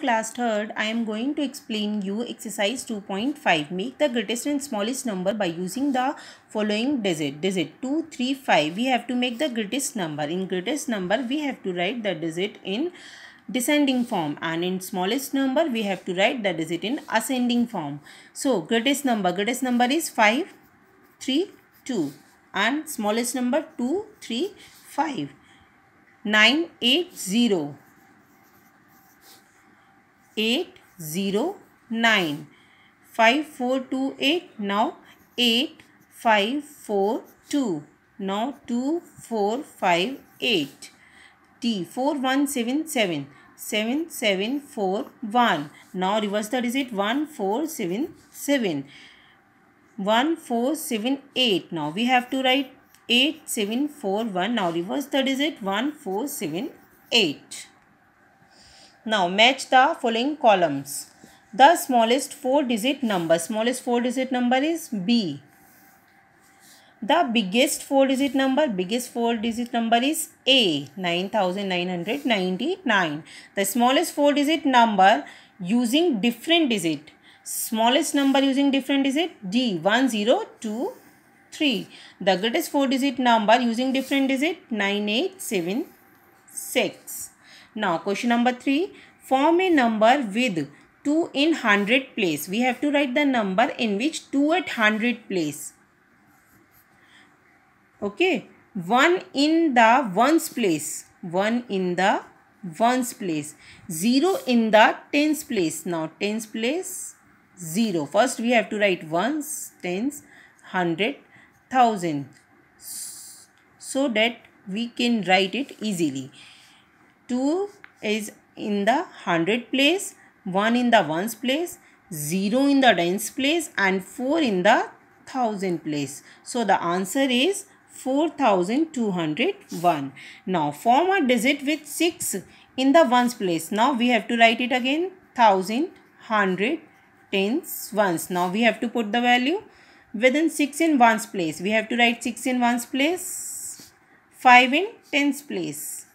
Class 3rd, I am going to explain you exercise 2.5. Make the greatest and smallest number by using the following digit. Digit 2, 3, 5. We have to make the greatest number. In greatest number, we have to write the digit in descending form and in smallest number we have to write the digit in ascending form. So greatest number, greatest number is 5, 3, 2 and smallest number 2, 3, 5, 9, 8, 0 eight zero nine five four two eight now eight five four two now two four five eight T four one seven seven seven seven four one now reverse the digit one four seven seven one four seven eight now we have to write eight seven four one now reverse the digit one four seven eight now match the following columns. The smallest 4 digit number. Smallest 4 digit number is B. The biggest 4 digit number. Biggest 4 digit number is A. 9999. The smallest 4 digit number using different digit. Smallest number using different digit D. 1023. The greatest 4 digit number using different digit 9876. Now question number 3. Form a number with 2 in 100 place. We have to write the number in which 2 at 100 place. Okay. 1 in the ones place. 1 in the ones place. 0 in the tens place. Now tens place 0. First we have to write ones, tens, hundred, thousand. So that we can write it easily. 2 is in the 100 place, 1 in the 1's place, 0 in the 10's place and 4 in the 1000 place. So the answer is 4201. Now form a digit with 6 in the 1's place. Now we have to write it again 1000, 100, tens, ones. Now we have to put the value within 6 in 1's place. We have to write 6 in 1's place, 5 in 10's place.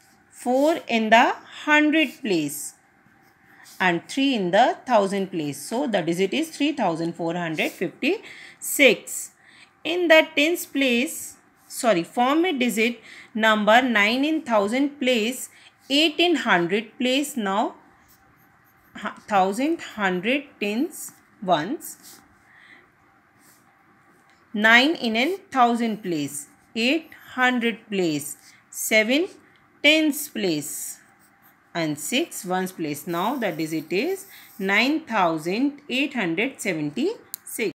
4 in the 100 place and 3 in the 1000 place. So, the digit is 3456. In the tens place, sorry, form a digit number 9 in 1000 place, 8 in 100 place. Now, 1000, 100, tens, ones. 9 in 1000 place, 800 place, 7 tens place and 6 ones place. Now the digit is 9870